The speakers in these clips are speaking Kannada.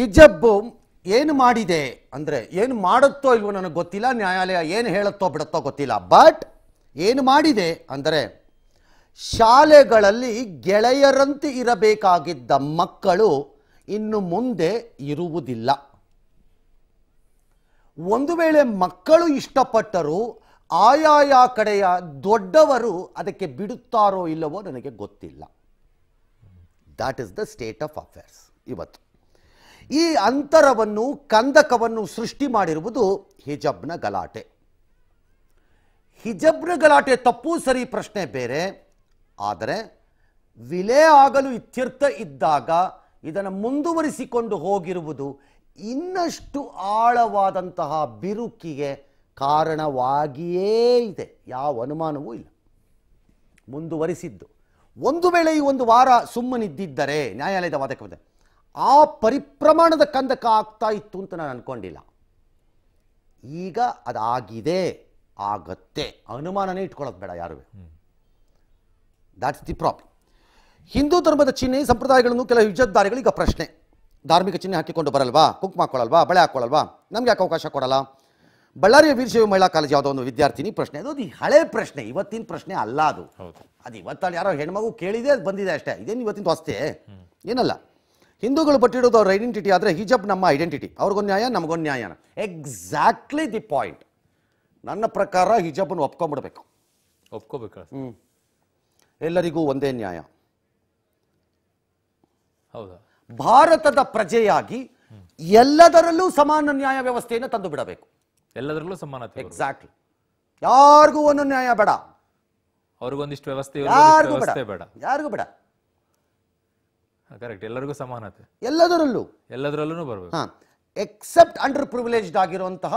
ಹಿಜಬ್ ಏನು ಮಾಡಿದೆ ಅಂದರೆ ಏನು ಮಾಡುತ್ತೋ ಇಲ್ವೋ ನನಗೆ ಗೊತ್ತಿಲ್ಲ ನ್ಯಾಯಾಲಯ ಏನು ಹೇಳುತ್ತೋ ಬಿಡುತ್ತೋ ಗೊತ್ತಿಲ್ಲ ಬಟ್ ಏನು ಮಾಡಿದೆ ಅಂದರೆ ಶಾಲೆಗಳಲ್ಲಿ ಗೆಳೆಯರಂತೆ ಇರಬೇಕಾಗಿದ್ದ ಮಕ್ಕಳು ಇನ್ನು ಮುಂದೆ ಇರುವುದಿಲ್ಲ ಒಂದು ವೇಳೆ ಮಕ್ಕಳು ಇಷ್ಟಪಟ್ಟರೂ ಆಯಾಯ ಕಡೆಯ ದೊಡ್ಡವರು ಅದಕ್ಕೆ ಬಿಡುತ್ತಾರೋ ಇಲ್ಲವೋ ನನಗೆ ಗೊತ್ತಿಲ್ಲ that is the state of affairs ಇವತ್ತು ಈ ಅಂತರವನ್ನು ಕಂದಕವನ್ನು ಸೃಷ್ಟಿ ಮಾಡಿರುವುದು ಹಿಜಬ್ನ ಗಲಾಟೆ ಹಿಜಬ್ನ ಗಲಾಟೆ ತಪ್ಪು ಸರಿ ಪ್ರಶ್ನೆ ಬೇರೆ ಆದರೆ ವಿಲೆ ಆಗಲು ಇತ್ಯರ್ಥ ಇದ್ದಾಗ ಇದನ್ನು ಮುಂದುವರಿಸಿಕೊಂಡು ಹೋಗಿರುವುದು ಇನ್ನಷ್ಟು ಆಳವಾದಂತಹ ಬಿರುಕಿಗೆ ಕಾರಣವಾಗಿಯೇ ಇದೆ ಯಾವ ಅನುಮಾನವೂ ಇಲ್ಲ ಮುಂದುವರಿಸಿದ್ದು ಒಂದು ವೇಳೆ ಈ ಒಂದು ವಾರ ಸುಮ್ಮನಿದ್ದಿದ್ದರೆ ನ್ಯಾಯಾಲಯದ ವಾದಕ್ಕೆ ಆ ಪರಿಪ್ರಮಾಣದ ಕಂದಕ ಆಗ್ತಾ ಇತ್ತು ಅಂತ ನಾನು ಅನ್ಕೊಂಡಿಲ್ಲ ಈಗ ಅದಾಗಿದೆ ಆಗತ್ತೆ ಅನುಮಾನನೇ ಇಟ್ಕೊಳ್ಳೋದು ಬೇಡ ಯಾರು ದಾಟ್ಸ್ ದಿ ಪ್ರಾಬ್ಲಮ್ ಹಿಂದೂ ಧರ್ಮದ ಚಿಹ್ನೆ ಸಂಪ್ರದಾಯಗಳನ್ನು ಕೆಲವು ಯುಜದ್ದಾರಿಗಳು ಈಗ ಪ್ರಶ್ನೆ ಧಾರ್ಮಿಕ ಚಿಹ್ನೆ ಹಾಕಿಕೊಂಡು ಬರಲ್ವಾ ಕುಂಕ್ ಹಾಕೊಳ್ಳಲ್ವಾ ಬಳೆ ಹಾಕೊಳ್ಳಲ್ವಾ ನಮ್ಗೆ ಯಾಕೆ ಅವಕಾಶ ಕೊಡಲ್ಲ ಬಳ್ಳಾರಿಯ ವೀರಶೈವ ಮಹಿಳಾ ಕಾಲೇಜ್ ಯಾವುದೋ ಒಂದು ವಿದ್ಯಾರ್ಥಿನಿ ಪ್ರಶ್ನೆ ಅದು ಹಳೆ ಪ್ರಶ್ನೆ ಇವತ್ತಿನ ಪ್ರಶ್ನೆ ಅಲ್ಲ ಅದು ಅದು ಇವತ್ತಲ್ಲಿ ಯಾರೋ ಹೆಣ್ಮಗು ಕೇಳಿದೆ ಅದು ಬಂದಿದೆ ಅಷ್ಟೇ ಇದೇನು ಇವತ್ತಿನ ಹೊಸ್ತೆ ಏನಲ್ಲ ಹಿಂದೂಗಳು ಪಟ್ಟಿಡೋದು ಅವ್ರ ಐಡೆಂಟಿಟಿ ಆದರೆ ಹಿಜಬ್ ನಮ್ಮ ಐಡೆಂಟಿಟಿ ಅವ್ರಿಗೊಂದು ನ್ಯಾಯ ನಮಗೊಂದು ನ್ಯಾಯ ಎಕ್ಸಾಕ್ಟ್ಲಿ ದಿ ಪಾಯಿಂಟ್ ನನ್ನ ಪ್ರಕಾರ ಹಿಜಬನ್ನು ಒಪ್ಕೊಂಡ್ಬಿಡ್ಬೇಕು ಒಪ್ಕೋಬೇಕು ಹ್ಞೂ ಎಲ್ಲರಿಗೂ ಒಂದೇ ನ್ಯಾಯ ಹೌದಾ ಭಾರತದ ಪ್ರಜೆಯಾಗಿ ಎಲ್ಲದರಲ್ಲೂ ಸಮಾನ ನ್ಯಾಯ ವ್ಯವಸ್ಥೆಯನ್ನು ತಂದು ಬಿಡಬೇಕು ಎಲ್ಲದರಲ್ಲೂ ಸಮಾನತೆ ಎಕ್ಸಾಕ್ಟ್ಲಿ ಯಾರಿಗೂ ಒಂದು ನ್ಯಾಯ ಬೇಡ ಅವ್ರಿಗೊಂದಿಷ್ಟು ವ್ಯವಸ್ಥೆ ಯಾರಿಗೂ ಬೇಡ ಯಾರಿಗೂ ಬೇಡ ಕರೆಕ್ಟ್ ಎಲ್ಲರಿಗೂ ಸಮಾನತೆ ಎಲ್ಲದರಲ್ಲೂ ಎಲ್ಲದರಲ್ಲೂ ಬರಬೇಕು ಹಾ ಎಕ್ಸೆಪ್ಟ್ ಅಂಡರ್ ಪ್ರಿವಿಲೇಜ್ಡ್ ಆಗಿರುವಂತಹ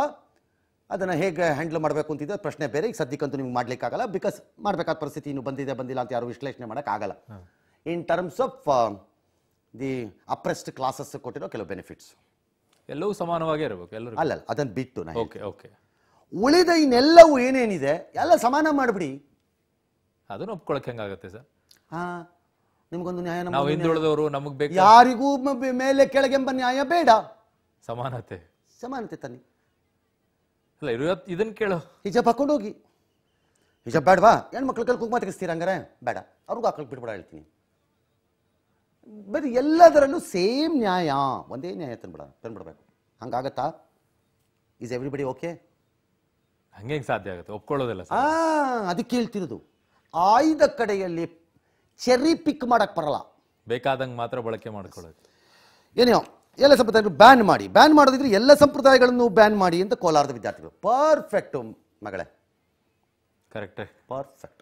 ಅದನ್ನ ಹೇಗೆ ಹ್ಯಾಂಡಲ್ ಮಾಡಬೇಕು ಅಂತಿದ್ದು ಪ್ರಶ್ನೆ ಬೇರೆ ಈಗ ಸದ್ಯಕ್ಕಂತೂ ನಿಮ್ಗೆ ಮಾಡ್ಲಿಕ್ಕಾಗಲ್ಲ ಬಿಕಾಸ್ ಮಾಡಬೇಕಾದ ಪರಿಸ್ಥಿತಿ ಇನ್ನು ಬಂದಿದೆ ಬಂದಿಲ್ಲ ಅಂತ ಯಾರು ವಿಶ್ಲೇಷಣೆ ಮಾಡೋಕ್ಕಾಗಲ್ಲ in terms of the oppressed classes ಕೊಟ್ಟಿರೋ ಕೆಲವು ಬೆನಿಫಿಟ್ಸ್ ಎಲ್ಲವೂ ಸಮಾನವಾಗಿ ಇರಬೇಕು ಎಲ್ಲರೂ ಅಲ್ಲಲ್ಲ ಅದನ್ನು ಬಿಟ್ಟು ನಾನು ಓಕೆ ಓಕೆ ಉಳಿದ ಇನ್ನೆಲ್ಲವೂ ಏನೇನಿದೆ ಎಲ್ಲ ಸಮಾನ ಮಾಡಿಬಿಡಿ ಅದನ್ನು ಒಪ್ಕೊಳಕ್ಕೆ ಹೆಂಗಾಗುತ್ತೆ ಸರ್ ಹಾಂ ನಿಮಗೊಂದು ನ್ಯಾಯ ನಾವು ಹಿಂದುಳಿದವರು ನಮಗೆ ಬೇಕು ಯಾರಿಗೂ ಮೇಲೆ ಕೆಳಗೆಂಬ ನ್ಯಾಯ ಬೇಡ ಸಮಾನತೆ ಸಮಾನತೆ ತನ್ನಿ ಅಲ್ಲ ಇವತ್ತು ಇದನ್ನ ಕೇಳು ಈಜ ಹಾಕೊಂಡು ಹೋಗಿ ಹಿಜಾಬ್ ಬೇಡವಾ ಮಕ್ಳು ಕಲ್ ಕುಂಕುಮ ತೆಗಿಸ್ತೀರ ಹಂಗಾರೆ ಬೇಡ ಅವ್ರಿಗೂ ಹಾಕಲಿಕ್ಕೆ ಬಿಟ್ಬಿಡ ಹೇಳ್ತೀನಿ ಬರೀ ಎಲ್ಲದರಲ್ಲೂ ಸೇಮ್ ನ್ಯಾಯ ಒಂದೇ ನ್ಯಾಯ ತಂದ್ಬಿಡ ತಂದ್ಬಿಡ್ಬೇಕು ಹಂಗಾಗತ್ತಾ ಈಸ್ ಎವ್ರಿಬಡಿ ಓಕೆ ಹಂಗೆ ಸಾಧ್ಯ ಆಗುತ್ತೆ ಒಪ್ಕೊಳ್ಳೋದಿಲ್ಲ ಅದಕ್ಕೆ ಹೇಳ್ತಿರೋದು ಆಯ್ದ ಕಡೆಯಲ್ಲಿ ಚೆರ್ರಿ ಪಿಕ್ ಮಾಡಕ್ಕೆ ಬರಲ್ಲ ಬೇಕಾದಂಗೆ ಮಾತ್ರ ಬಳಕೆ ಮಾಡ್ಕೊಳ್ಳೋದು ಏನೋ ಎಲ್ಲ ಸಂಪ್ರದಾಯಗಳು ಬ್ಯಾನ್ ಮಾಡಿ ಬ್ಯಾನ್ ಮಾಡೋದಿದ್ರೆ ಎಲ್ಲ ಸಂಪ್ರದಾಯಗಳನ್ನು ಬ್ಯಾನ್ ಮಾಡಿ ಅಂತ ಕೋಲಾರದ ವಿದ್ಯಾರ್ಥಿಗಳು ಪರ್ಫೆಕ್ಟ್ ಮಗಳೇ ಕರೆಕ್ಟೇ ಪರ್ಫೆಕ್ಟ್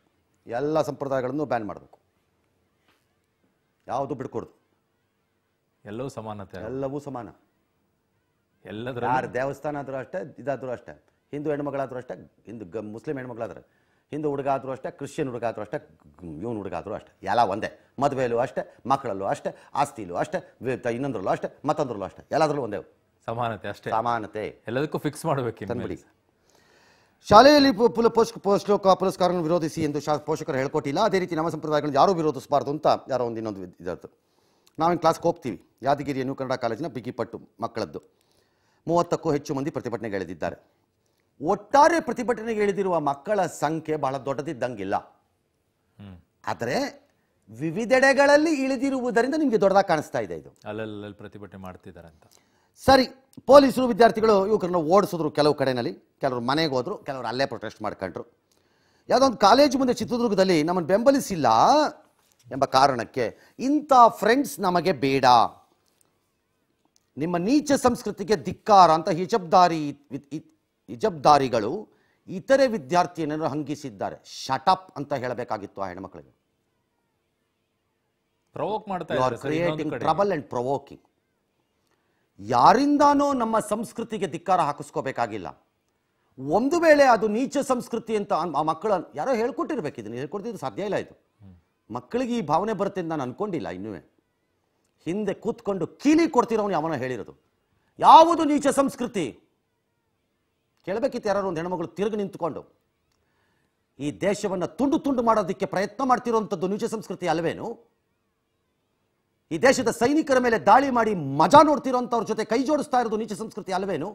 ಎಲ್ಲ ಸಂಪ್ರದಾಯಗಳನ್ನು ಬ್ಯಾನ್ ಮಾಡಬೇಕು ಯಾವುದು ಬಿಡ್ಕೊಡ್ದು ಎಲ್ಲವೂ ಸಮಾನತೆ ಎಲ್ಲವೂ ಸಮಾನ ಎಲ್ಲದರ ಯಾರು ದೇವಸ್ಥಾನ ಆದರೂ ಅಷ್ಟೇ ಇದಾದರೂ ಅಷ್ಟೇ ಹಿಂದೂ ಹೆಣ್ಮಗಳಾದರೂ ಅಷ್ಟೇ ಹಿಂದೂ ಗ ಮುಸ್ಲಿಂ ಹೆಣ್ಮಗಳಾದ್ರೆ ಹಿಂದೂ ಹುಡುಗ ಆದರೂ ಅಷ್ಟೇ ಕ್ರಿಶ್ಚಿಯನ್ ಹುಡುಗ ಆದರೂ ಅಷ್ಟೇ ಇವನು ಹುಡುಗ ಆದರೂ ಅಷ್ಟೇ ಎಲ್ಲ ಒಂದೇ ಮದುವೆಯಲ್ಲೂ ಅಷ್ಟೇ ಮಕ್ಕಳಲ್ಲೂ ಅಷ್ಟೇ ಆಸ್ತಿಲೂ ಅಷ್ಟೇ ಇನ್ನೊಂದರಲ್ಲೂ ಅಷ್ಟೇ ಮತ್ತೊಂದ್ರಲ್ಲೂ ಅಷ್ಟೇ ಎಲ್ಲದರಲ್ಲೂ ಒಂದೇ ಸಮಾನತೆ ಅಷ್ಟೇ ಸಮಾನತೆ ಎಲ್ಲದಕ್ಕೂ ಫಿಕ್ಸ್ ಮಾಡಬೇಕು ಶಾಲೆಯಲ್ಲಿ ಪುಲ ಪೋಷಕ ಪೋಷಕ ಪುರಸ್ಕಾರವನ್ನು ವಿರೋಧಿಸಿ ಎಂದು ಶಾ ಪೋಷಕರು ಹೇಳ್ಕೊಟ್ಟಿಲ್ಲ ಅದೇ ರೀತಿ ನಮ್ಮ ಸಂಪ್ರದಾಯಗಳನ್ನು ಯಾರೂ ವಿರೋಧಿಸಬಾರ್ದು ಅಂತ ಯಾರೋ ಒಂದು ಇನ್ನೊಂದು ನಾವು ನಾವೇನು ಕ್ಲಾಸ್ಗೆ ಹೋಗ್ತೀವಿ ಯಾದಗಿರಿಯನ್ನು ಕನ್ನಡ ಕಾಲೇಜಿನ ಬಿಗಿಪಟ್ಟು ಮಕ್ಕಳದ್ದು ಮೂವತ್ತಕ್ಕೂ ಹೆಚ್ಚು ಮಂದಿ ಎಳೆದಿದ್ದಾರೆ ಒಟ್ಟಾರೆ ಪ್ರತಿಭಟನೆಗೆ ಇಳಿದಿರುವ ಮಕ್ಕಳ ಸಂಖ್ಯೆ ಬಹಳ ದೊಡ್ಡದಿದ್ದಂಗಿಲ್ಲ ಆದರೆ ವಿವಿಧೆಡೆಗಳಲ್ಲಿ ಇಳಿದಿರುವುದರಿಂದ ನಿಮಗೆ ದೊಡ್ಡದಾಗಿ ಕಾಣಿಸ್ತಾ ಇದೆ ಇದು ಅಲ್ಲಲ್ಲಿ ಪ್ರತಿಭಟನೆ ಮಾಡ್ತಿದ್ದಾರೆ ಅಂತ ಸರಿ ಪೊಲೀಸರು ವಿದ್ಯಾರ್ಥಿಗಳು ಯುವಕರನ್ನ ಓಡಿಸಿದ್ರು ಕೆಲವು ಕಡೆಯಲ್ಲಿ ಕೆಲವರು ಮನೆಗೆ ಹೋದ್ರು ಕೆಲವರು ಅಲ್ಲೇ ಪ್ರೊಟೆಸ್ಟ್ ಮಾಡ್ಕೊಂಡ್ರು ಒಂದು ಕಾಲೇಜು ಮುಂದೆ ಚಿತ್ರದುರ್ಗದಲ್ಲಿ ನಮ್ಮನ್ನು ಬೆಂಬಲಿಸಿಲ್ಲ ಎಂಬ ಕಾರಣಕ್ಕೆ ಇಂಥ ಫ್ರೆಂಡ್ಸ್ ನಮಗೆ ಬೇಡ ನಿಮ್ಮ ನೀಚ ಸಂಸ್ಕೃತಿಗೆ ಧಿಕ್ಕಾರ ಅಂತ ಹಿಜಬ್ದಾರಿ ಇಜಬ್ದಾರಿಗಳು ಇತರೆ ವಿದ್ಯಾರ್ಥಿಯನ್ನು ಹಂಗಿಸಿದ್ದಾರೆ ಶಟಪ್ ಅಂತ ಹೇಳಬೇಕಾಗಿತ್ತು ಆ ಹೆಣ್ಮಕ್ಳಿಗೆ ಕ್ರಿಯೇಟಿಂಗ್ ಟ್ರಬಲ್ ಅಂಡ್ ಪ್ರವೋಕಿಂಗ್ ಯಾರಿಂದಾನೋ ನಮ್ಮ ಸಂಸ್ಕೃತಿಗೆ ಧಿಕ್ಕಾರ ಹಾಕಿಸ್ಕೋಬೇಕಾಗಿಲ್ಲ ಒಂದು ವೇಳೆ ಅದು ನೀಚ ಸಂಸ್ಕೃತಿ ಅಂತ ಆ ಮಕ್ಕಳ ಯಾರೋ ಹೇಳ್ಕೊಟ್ಟಿರ್ಬೇಕು ಇದನ್ನು ಹೇಳ್ಕೊಡ್ತಿದ್ರು ಸಾಧ್ಯ ಇಲ್ಲ ಇದು ಮಕ್ಕಳಿಗೆ ಈ ಭಾವನೆ ಬರುತ್ತೆ ಅಂತ ನಾನು ಅನ್ಕೊಂಡಿಲ್ಲ ಇನ್ನೂ ಹಿಂದೆ ಕೂತ್ಕೊಂಡು ಕೀಲಿ ಕೊಡ್ತಿರೋನು ಯಾವನ್ನ ಹೇಳಿರೋದು ಯಾವುದು ನೀಚ ಸಂಸ್ಕೃತಿ ಕೇಳಬೇಕಿತ್ತು ಯಾರು ಒಂದು ಹೆಣ್ಮಗಳು ತಿರುಗಿ ನಿಂತ್ಕೊಂಡು ಈ ದೇಶವನ್ನು ತುಂಡು ತುಂಡು ಮಾಡೋದಕ್ಕೆ ಪ್ರಯತ್ನ ಮಾಡ್ತಿರುವಂಥದ್ದು ನಿಜ ಸಂಸ್ಕೃತಿ ಅಲ್ವೇನು ಈ ದೇಶದ ಸೈನಿಕರ ಮೇಲೆ ದಾಳಿ ಮಾಡಿ ಮಜಾ ನೋಡ್ತಿರೋಂಥವ್ರ ಜೊತೆ ಕೈ ಜೋಡಿಸ್ತಾ ಇರೋದು ನಿಜ ಸಂಸ್ಕೃತಿ ಅಲ್ವೇನು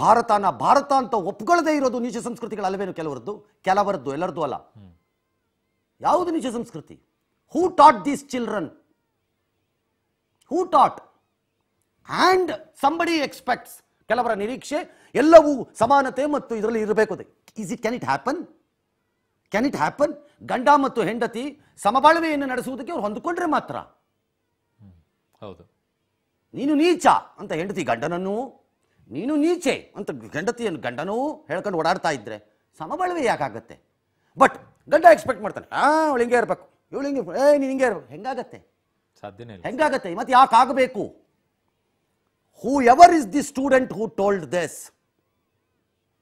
ಭಾರತನ ಭಾರತ ಅಂತ ಒಪ್ಕೊಳ್ಳದೇ ಇರೋದು ನಿಜ ಸಂಸ್ಕೃತಿಗಳು ಅಲ್ವೇನು ಕೆಲವರದ್ದು ಕೆಲವರದ್ದು ಎಲ್ಲರದ್ದು ಅಲ್ಲ ಯಾವುದು ನಿಜ ಸಂಸ್ಕೃತಿ who taught these children who taught and somebody expects ಕೆಲವರ ನಿರೀಕ್ಷೆ ಎಲ್ಲವೂ ಸಮಾನತೆ ಮತ್ತು ಇದರಲ್ಲಿ ಇರಬೇಕು is it can it happen can it happen ಗಂಡ ಮತ್ತು ಹೆಂಡತಿ ಸಮಬಾಳ್ವೆಯನ್ನು ನಡೆಸುವುದಕ್ಕೆ ಅವ್ರು ಹೊಂದಿಕೊಂಡ್ರೆ ಮಾತ್ರ ಹೌದು ನೀನು ನೀಚ ಅಂತ ಹೆಂಡತಿ ಗಂಡನನ್ನು ನೀನು ನೀಚೆ ಅಂತ ಹೆಂಡತಿಯನ್ನು ಗಂಡನೂ ಹೇಳ್ಕೊಂಡು ಓಡಾಡ್ತಾ ಇದ್ರೆ ಸಮಬಾಳ್ವೆ ಯಾಕಾಗತ್ತೆ ಬಟ್ ಗಂಡ ಎಕ್ಸ್ಪೆಕ್ಟ್ ಮಾಡ್ತಾನೆ ಆ ಅವಳು ಹಿಂಗೆ ಇರಬೇಕು ಇವಳು ಹಿಂಗೆ ಏ ನೀನು ಹಿಂಗೆ ಇರ್ಬೇಕು ಹೆಂಗಾಗತ್ತೆ ಸಾಧ್ಯನೇ ಹೆಂಗಾಗತ್ತೆ ಮತ್ತೆ ಯಾಕಾಗಬೇಕು ever is the student who told this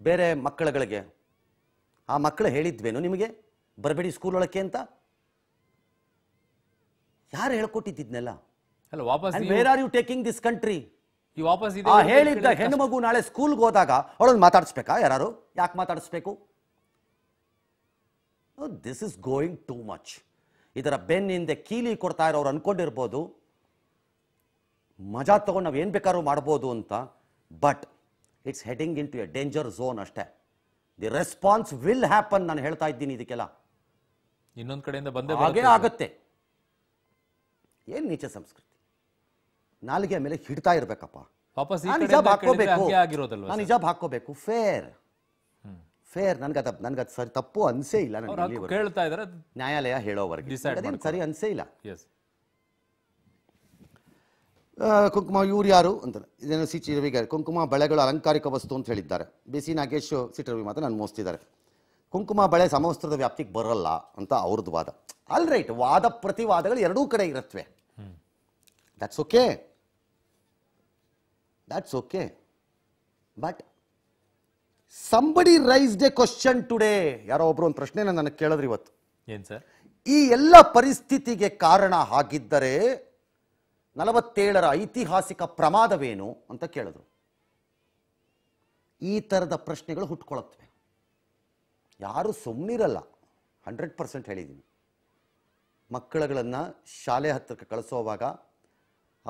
ಬೇರೆ ಮಕ್ಕಳುಗಳಿಗೆ ಆ ಮಕ್ಕಳು ಹೇಳಿದ್ವೇನು ನಿಮಗೆ ಬರಬೇಡಿ ಸ್ಕೂಲ್ ಒಳಕ್ಕೆ ಅಂತ ಯಾರು ಹೇಳ್ಕೊಟ್ಟಿದ್ದಿದ್ನೆಲ್ಲ where are you taking this country ಹೇಳಿದ್ದ ಹೆಣ್ಣು ಮಗು ನಾಳೆ ಸ್ಕೂಲ್ಗೆ ಹೋದಾಗ ಅವಳನ್ನು ಮಾತಾಡಿಸ್ಬೇಕಾ ಯಾರು ಯಾಕೆ ಮಾತಾಡಿಸ್ಬೇಕು this is going too much ಇದರ ಬೆನ್ನಿಂದ ಕೀಲಿ ಕೊಡ್ತಾ ಇರೋರು ಅನ್ಕೊಂಡಿರ್ಬೋದು ಮಜಾ ತೊಗೊಂಡು ನಾವು ಏನು ಬೇಕಾದ್ರೂ ಮಾಡ್ಬೋದು ಅಂತ but it's heading into a danger zone ಅಷ್ಟೇ ದಿ ರೆಸ್ಪಾನ್ಸ್ ವಿಲ್ ಹ್ಯಾಪನ್ ನಾನು ಹೇಳ್ತಾ ಇದ್ದೀನಿ ಇದಕ್ಕೆಲ್ಲ ಇನ್ನೊಂದು ಕಡೆಯಿಂದ ಬಂದ ಹಾಗೆ ಆಗುತ್ತೆ ಏನು ನೀಚ ಸಂಸ್ಕೃತಿ ನಾಲಿಗೆ ಮೇಲೆ ಹಿಡ್ತಾ ಇರಬೇಕಪ್ಪ ವಾಪಸ್ ಹಾಕೋಬೇಕು ನಾನು ಹಿಜಾಬ್ ಹಾಕೋಬೇಕು ಫೇರ್ ಫೇರ್ ನನಗೆ ಅದು ಸರಿ ತಪ್ಪು ಅನ್ಸೇ ಇಲ್ಲ ನನಗೆ ಕೇಳ್ತಾ ಇದ್ದಾರೆ ನ್ಯಾಯಾಲಯ ಹೇಳೋವರೆಗೆ ಸರಿ ಅನ್ಸೇ ಇಲ್ಲ ಕುಂಕುಮ ಇವ್ರು ಯಾರು ಅಂತಾರೆ ಇದೇನು ಸಿ ಚಿ ರವಿಗೆ ಕುಂಕುಮ ಬಳೆಗಳು ಅಲಂಕಾರಿಕ ವಸ್ತು ಅಂತ ಹೇಳಿದ್ದಾರೆ B C Nagesh C T Ravi ಮಾತ್ರ ನಾನು ಮೋಸ್ತಿದ್ದಾರೆ ಕುಂಕುಮ ಬಳೆ ಸಮವಸ್ತ್ರದ ವ್ಯಾಪ್ತಿಗೆ ಬರಲ್ಲ ಅಂತ ಅವ್ರದ್ದು ವಾದ ಅಲ್ ರೈಟ್ ವಾದ ಪ್ರತಿವಾದಗಳು ಎರಡೂ ಕಡೆ ಇರತ್ವೆ that's okay that's okay but somebody raise the question today ಯಾರೋ ಒಬ್ರು ಒಂದು ಪ್ರಶ್ನೆ ನನಗೆ ಕೇಳಿದ್ರಿ ಇವತ್ತು ಏನು ಸರ್ ಈ ಎಲ್ಲ ಪರಿಸ್ಥಿತಿಗೆ ಕಾರಣ ಆಗಿದ್ದರೆ ನಲವತ್ತೇಳರ ಐತಿಹಾಸಿಕ ಪ್ರಮಾದವೇನು ಅಂತ ಕೇಳಿದ್ರು ಈ ಥರದ ಪ್ರಶ್ನೆಗಳು ಹುಟ್ಕೊಳತ್ವೆ ಯಾರು ಸುಮ್ಮನಿರಲ್ಲ ಹಂಡ್ರೆಡ್ ಪರ್ಸೆಂಟ್ ಹೇಳಿದ್ದೀನಿ ಮಕ್ಕಳುಗಳನ್ನು ಶಾಲೆ ಹತ್ತಿರಕ್ಕೆ ಕಳಿಸೋವಾಗ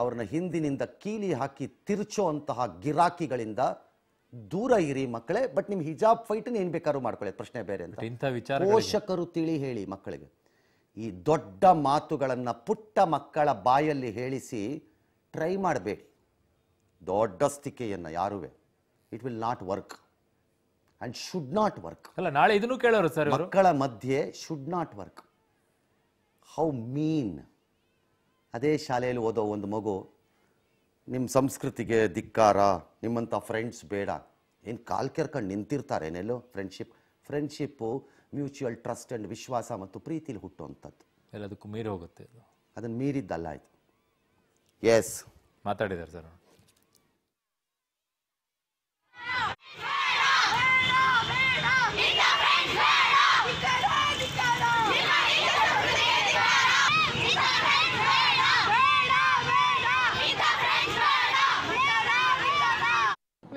ಅವ್ರನ್ನ ಹಿಂದಿನಿಂದ ಕೀಲಿ ಹಾಕಿ ತಿರುಚೋ ಅಂತಹ ಗಿರಾಕಿಗಳಿಂದ ದೂರ ಇರಿ ಮಕ್ಕಳೇ ಬಟ್ ನಿಮ್ಮ ಹಿಜಾಬ್ ಫೈಟ್ ಏನು ಬೇಕಾದ್ರೂ ಮಾಡ್ಕೊಳ್ಳಿ ಪ್ರಶ್ನೆ ಬೇರೆ ಅಂತ ಪೋಷಕರು ತಿಳಿ ಹೇಳಿ ಮಕ್ಕಳಿಗೆ ಈ ದೊಡ್ಡ ಮಾತುಗಳನ್ನು ಪುಟ್ಟ ಮಕ್ಕಳ ಬಾಯಲ್ಲಿ ಹೇಳಿಸಿ ಟ್ರೈ ಮಾಡಬೇಡಿ ದೊಡ್ಡ ಸ್ತಿಕೆಯನ್ನು ಯಾರುವೆ it will not work and should not work ಅಲ್ಲ ನಾಳೆ ಇದನ್ನು ಕೇಳೋರು ಸರ್ ಮಕ್ಕಳ ಮಧ್ಯೆ should not work how mean ಅದೇ ಶಾಲೆಯಲ್ಲಿ ಓದೋ ಒಂದು ಮಗು ನಿಮ್ಮ ಸಂಸ್ಕೃತಿಗೆ ಧಿಕ್ಕಾರ ನಿಮ್ಮಂಥ ಫ್ರೆಂಡ್ಸ್ ಬೇಡ ಏನು ಕಾಲು ಕೆರ್ಕೊಂಡು ನಿಂತಿರ್ತಾರೆ ಏನೆಲ್ಲೋ friendship friendship mutual trust and ವಿಶ್ವಾಸ ಮತ್ತು ಪ್ರೀತಿಲಿ ಹುಟ್ಟುವಂಥದ್ದು ಎಲ್ಲದಕ್ಕೂ ಮೀರಿ ಹೋಗುತ್ತೆ ಅದು ಅದನ್ನು ಮೀರಿದ್ದಲ್ಲ ಆಯ್ತು ಎಸ್ ಮಾತಾಡಿದ್ದಾರೆ sir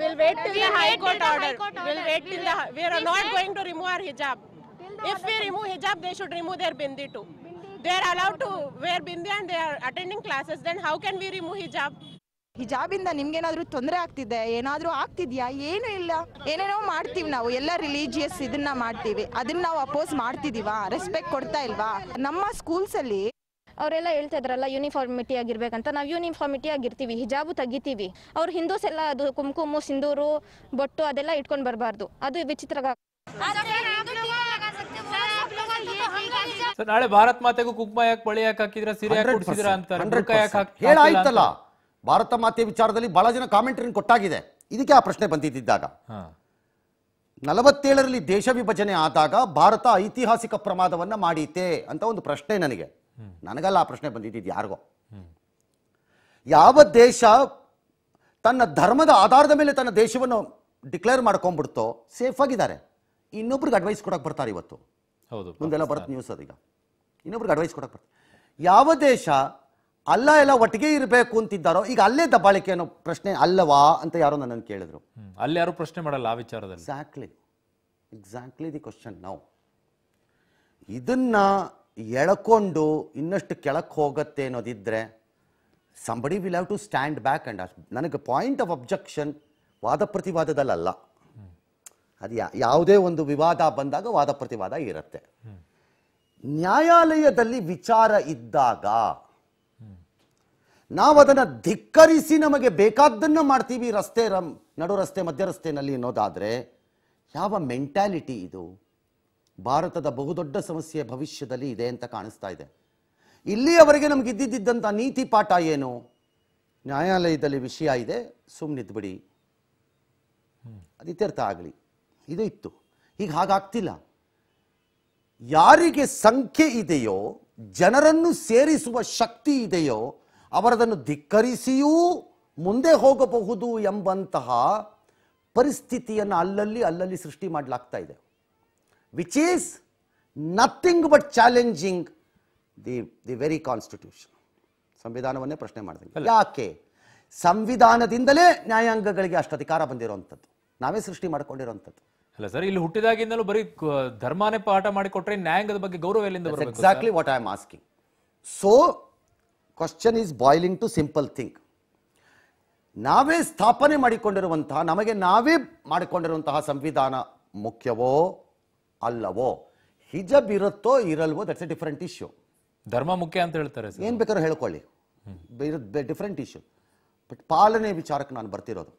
We'll wait till the High Court order. We'll wait till the. We are not going to remove our hijab. If we remove hijab, they should remove their bindi too. They are to wear wear bindi they are attending classes then how how we remove hijab ಹಿಜಾಬಿಂದ ನಿಮ್ಗೇನಾದ್ರೂ ತೊಂದರೆ ಆಗ್ತಿದೆ ಏನಾದ್ರೂ ಆಗ್ತಿದ್ಯಾ ಏನು ಇಲ್ಲ ಏನೇನೋ ಮಾಡ್ತೀವಿ ನಾವು ಎಲ್ಲ ರಿಲೀಜಿಯಸ್ ಇದನ್ನ ಮಾಡ್ತೀವಿ ಅದನ್ನ ನಾವು ಅಪೋಸ್ ಮಾಡ್ತಿದೀವ ರೆಸ್ಪೆಕ್ಟ್ ಕೊಡ್ತಾ ಇಲ್ವಾ ನಮ್ಮ ಸ್ಕೂಲ್ಸ್ ಅಲ್ಲಿ ಅವರೆಲ್ಲ ಹೇಳ್ತಾ ಇದ್ರಲ್ಲ ಯೂನಿಫಾರ್ಮಿಟಿ ಆಗಿರ್ಬೇಕಂತ ನಾವು ಯೂನಿಫಾರ್ಮಿಟಿ ಆಗಿರ್ತೀವಿ ಹಿಜಾಬು ತೆಗಿತೀವಿ ಅವ್ರು ಹಿಂದೂಸ್ ಎಲ್ಲ ಅದು ಕುಂಕುಮ ಸಿಂಧೂರು ಬೊಟ್ಟು ಅದೆಲ್ಲ ಇಟ್ಕೊಂಡು ಬರಬಾರ್ದು ಅದು ವಿಚಿತ್ರ ನಾಳೆ ಭಾರತ್ ಮಾತೆಗೂ ಕುಂಕುಮ ಯಾಕೆ ಬಳಿ ಯಾಕೆ ಹಾಕಿದ್ರ ಸೀರೆ ಯಾಕೆ ಹೇಳಾಯ್ತಲ್ಲ ಭಾರತ ಮಾತೆ ವಿಚಾರದಲ್ಲಿ ಬಹಳ ಜನ ಕಾಮೆಂಟ್ರಿನ ಕೊಟ್ಟಾಗಿದೆ ಇದಕ್ಕೆ ಆ ಪ್ರಶ್ನೆ ಬಂದಿದ್ದಾಗ ನಲವತ್ತೇಳರಲ್ಲಿ ದೇಶ ವಿಭಜನೆ ಆದಾಗ ಭಾರತ ಐತಿಹಾಸಿಕ ಪ್ರಮಾದವನ್ನ ಮಾಡೀತೆ ಅಂತ ಒಂದು ಪ್ರಶ್ನೆ ನನಗೆ ನನಗಲ್ಲ ಆ ಪ್ರಶ್ನೆ ಬಂದಿದ್ದು ಯಾರಿಗೋ ಯಾವ ದೇಶ ತನ್ನ ಧರ್ಮದ ಆಧಾರದ ಮೇಲೆ ತನ್ನ ದೇಶವನ್ನು ಡಿಕ್ಲೇರ್ ಮಾಡ್ಕೊಂಡ್ಬಿಡ್ತೋ ಸೇಫ್ ಆಗಿದ್ದಾರೆ ಇನ್ನೊಬ್ರಿಗೆ ಅಡ್ವೈಸ್ ಕೊಡಕ್ ಬರ್ತಾರೆ ಇವತ್ತು ಹೌದು ಮುಂದೆಲ್ಲ ಬರುತ್ತೆ ನ್ಯೂಸ್ ಅದೀಗ ಇನ್ನೊಬ್ರಿಗೆ ಅಡ್ವೈಸ್ ಕೊಡಕ್ಕೆ ಬರ್ತದೆ ಯಾವ ದೇಶ ಅಲ್ಲ ಎಲ್ಲ ಒಟ್ಟಿಗೆ ಇರಬೇಕು ಅಂತಿದ್ದಾರೋ ಈಗ ಅಲ್ಲೇ ದಬ್ಬಾಳಿಕೆ ಅನ್ನೋ ಪ್ರಶ್ನೆ ಅಲ್ಲವಾ ಅಂತ ಯಾರೋ ನನ್ನನ್ನು ಕೇಳಿದ್ರು ಅಲ್ಲಿ ಯಾರು ಪ್ರಶ್ನೆ ಮಾಡಲ್ಲ ಆ ವಿಚಾರದಲ್ಲಿ ಎಕ್ಸಾಕ್ಟ್ಲಿ ಎಕ್ಸಾಕ್ಟ್ಲಿ ದಿ ಕ್ವಶನ್ ನಾವು ಇದನ್ನ ಎಳ್ಕೊಂಡು ಇನ್ನಷ್ಟು ಕೆಳಕ್ಕೆ ಹೋಗುತ್ತೆ ಅನ್ನೋದಿದ್ರೆ somebody will have to stand back and ಅಷ್ಟು ನನಗೆ ಪಾಯಿಂಟ್ ಆಫ್ ಅಬ್ಜೆಕ್ಷನ್ ವಾದ ಪ್ರತಿವಾದದಲ್ಲಲ್ಲ ಅದು ಯಾವುದೇ ಒಂದು ವಿವಾದ ಬಂದಾಗ ವಾದ ಪ್ರತಿವಾದ ಇರುತ್ತೆ ನ್ಯಾಯಾಲಯದಲ್ಲಿ ವಿಚಾರ ಇದ್ದಾಗ ನಾವು ಅದನ್ನು ಧಿಕ್ಕರಿಸಿ ನಮಗೆ ಬೇಕಾದ್ದನ್ನು ಮಾಡ್ತೀವಿ ರಸ್ತೆ ರಮ್ ನಡು ರಸ್ತೆ ಮಧ್ಯ ರಸ್ತೆಯಲ್ಲಿ ಅನ್ನೋದಾದರೆ ಯಾವ ಮೆಂಟ್ಯಾಲಿಟಿ ಇದು ಭಾರತದ ಬಹುದೊಡ್ಡ ಸಮಸ್ಯೆ ಭವಿಷ್ಯದಲ್ಲಿ ಇದೆ ಅಂತ ಕಾಣಿಸ್ತಾ ಇದೆ ಇಲ್ಲಿಯವರೆಗೆ ನಮ್ಗೆ ಇದ್ದಿದ್ದಂಥ ನೀತಿ ಪಾಠ ಏನು ನ್ಯಾಯಾಲಯದಲ್ಲಿ ವಿಷಯ ಇದೆ ಸುಮ್ಮನಿದ್ಬಿಡಿ ಅದು ಇತ್ಯರ್ಥ ಆಗಲಿ ಇದು ಇತ್ತು ಈಗ ಹಾಗಾಗ್ತಿಲ್ಲ ಯಾರಿಗೆ ಸಂಖ್ಯೆ ಇದೆಯೋ ಜನರನ್ನು ಸೇರಿಸುವ ಶಕ್ತಿ ಇದೆಯೋ ಅವರದನ್ನು ಧಿಕ್ಕರಿಸಿಯೂ ಮುಂದೆ ಹೋಗಬಹುದು ಎಂಬಂತಹ ಪರಿಸ್ಥಿತಿಯನ್ನು ಅಲ್ಲಲ್ಲಿ ಅಲ್ಲಲ್ಲಿ ಸೃಷ್ಟಿ ಮಾಡಲಾಗ್ತಾ ಇದೆ which is nothing but challenging the the very constitution ಸಂವಿಧಾನವನ್ನೇ ಪ್ರಶ್ನೆ ಮಾಡಿದೆ ಯಾಕೆ ಸಂವಿಧಾನದಿಂದಲೇ ನ್ಯಾಯಾಂಗಗಳಿಗೆ ಅಷ್ಟು ಅಧಿಕಾರ ಬಂದಿರುವಂಥದ್ದು ನಾವೇ ಸೃಷ್ಟಿ ಮಾಡಿಕೊಂಡಿರುವಂಥದ್ದು ಅಲ್ಲ ಸರ್ ಇಲ್ಲಿ ಹುಟ್ಟಿದಾಗಿಂದಲೂ ಬರೀ ಧರ್ಮಾನೇ ಪಾಠ ಮಾಡಿಕೊಟ್ರೆ ನ್ಯಾಯಾಂಗದ ಬಗ್ಗೆ ಗೌರವ ಎಲ್ಲಿಂದ exactly what I am asking so question is boiling to simple thing ನಾವೇ ಸ್ಥಾಪನೆ ಮಾಡಿಕೊಂಡಿರುವಂತಹ ನಮಗೆ ನಾವೇ ಮಾಡಿಕೊಂಡಿರುವಂತಹ ಸಂವಿಧಾನ ಮುಖ್ಯವೋ ಅಲ್ಲವೋ ಹಿಜಬ್ ಇರುತ್ತೋ ಇರಲ್ವೋ ದಟ್ಸ್ ಎ ಡಿಫರೆಂಟ್ ಇಶ್ಯೂ ಧರ್ಮ ಮುಖ್ಯ ಅಂತ ಹೇಳ್ತಾರೆ ಏನ್ ಬೇಕಾದ್ರೂ ಹೇಳ್ಕೊಳ್ಳಿ ಡಿಫ್ರೆಂಟ್ ಇಶ್ಯೂ ಬಟ್ ಪಾಲನೆ ವಿಚಾರಕ್ಕೆ ನಾನು ಬರ್ತಿರೋದು